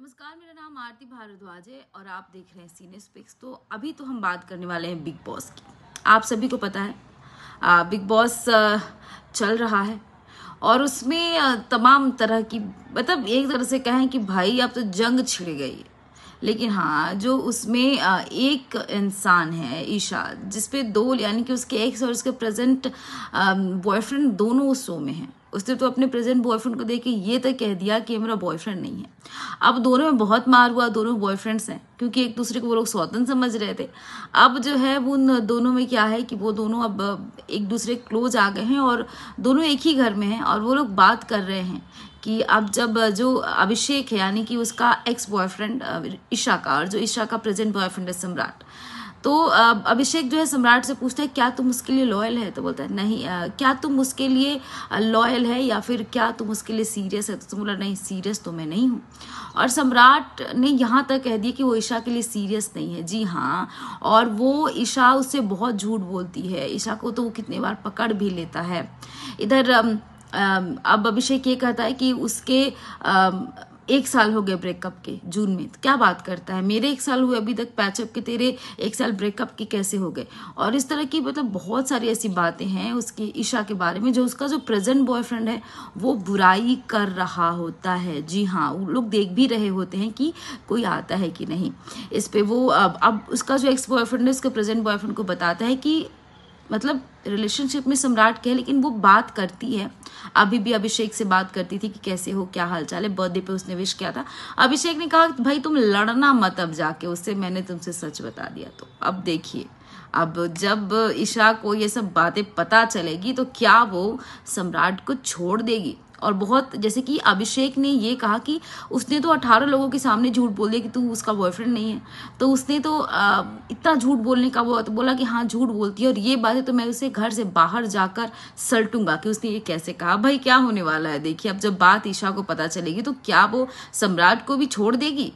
नमस्कार मेरा नाम आरती भारद्वाज है और आप देख रहे हैं सीनियर स्पिक्स तो अभी तो हम बात करने वाले हैं बिग बॉस की आप सभी को पता है आ, बिग बॉस चल रहा है और उसमें तमाम तरह की मतलब एक तरह से कहें कि भाई अब तो जंग छिड़ गई है लेकिन हाँ जो उसमें एक इंसान है ईशा जिसपे दो यानी कि उसके एक्स और उसके प्रेजेंट बॉयफ्रेंड दोनों उस शो में हैं उसने तो अपने प्रेजेंट बॉयफ्रेंड को देख के ये तक तो कह दिया कि ये मेरा बॉयफ्रेंड नहीं है अब दोनों में बहुत मार हुआ दोनों बॉयफ्रेंड्स हैं क्योंकि एक दूसरे को वो लोग स्वतंत्र समझ रहे थे अब जो है वो उन दोनों में क्या है कि वो दोनों अब एक दूसरे क्लोज आ गए हैं और दोनों एक ही घर में हैं और वो लोग बात कर रहे हैं कि अब जब जो अभिषेक है यानी कि उसका एक्स बॉयफ्रेंड ईशा का और जो ईशा का प्रेजेंट बॉयफ्रेंड है सम्राट तो अभिषेक जो है सम्राट से पूछता है क्या तुम उसके लिए लॉयल है तो बोलता है नहीं क्या तुम उसके लिए लॉयल है या फिर क्या तुम उसके लिए सीरियस है तो तुम बोला नहीं सीरियस तो मैं नहीं हूँ और सम्राट ने यहाँ तक कह दिया कि वो ईशा के लिए सीरियस नहीं है जी हाँ और वो ईशा उससे बहुत झूठ बोलती है ईशा को तो वो कितने बार पकड़ भी लेता है इधर अब अभिषेक ये कहता है कि उसके एक साल हो गए ब्रेकअप के जून में तो क्या बात करता है मेरे एक साल हुए अभी तक पैचअप के तेरे एक साल ब्रेकअप के कैसे हो गए और इस तरह की मतलब बहुत सारी ऐसी बातें हैं उसकी ईशा के बारे में जो उसका जो प्रेजेंट बॉयफ्रेंड है वो बुराई कर रहा होता है जी हाँ वो लोग देख भी रहे होते हैं कि कोई आता है कि नहीं इस पर वो अब अब उसका जो एक्स बॉयफ्रेंड है उसके प्रेजेंट बॉयफ्रेंड को बताता है कि मतलब रिलेशनशिप में सम्राट के लेकिन वो बात करती है अभी भी अभिषेक से बात करती थी कि कैसे हो क्या हाल चाल है बर्थडे पे उसने विश किया था अभिषेक ने कहा भाई तुम लड़ना मत अब जाके उससे मैंने तुमसे सच बता दिया तो अब देखिए अब जब ईशा को ये सब बातें पता चलेगी तो क्या वो सम्राट को छोड़ देगी और बहुत जैसे कि अभिषेक ने ये कहा कि उसने तो अठारह लोगों के सामने झूठ बोल दिया कि तू उसका बॉयफ्रेंड नहीं है तो उसने तो इतना झूठ बोलने का वो तो बोला कि हाँ झूठ बोलती है और ये बात है तो मैं उसे घर से बाहर जाकर सलटूंगा कि उसने ये कैसे कहा भाई क्या होने वाला है देखिए अब जब बात ईशा को पता चलेगी तो क्या वो सम्राट को भी छोड़ देगी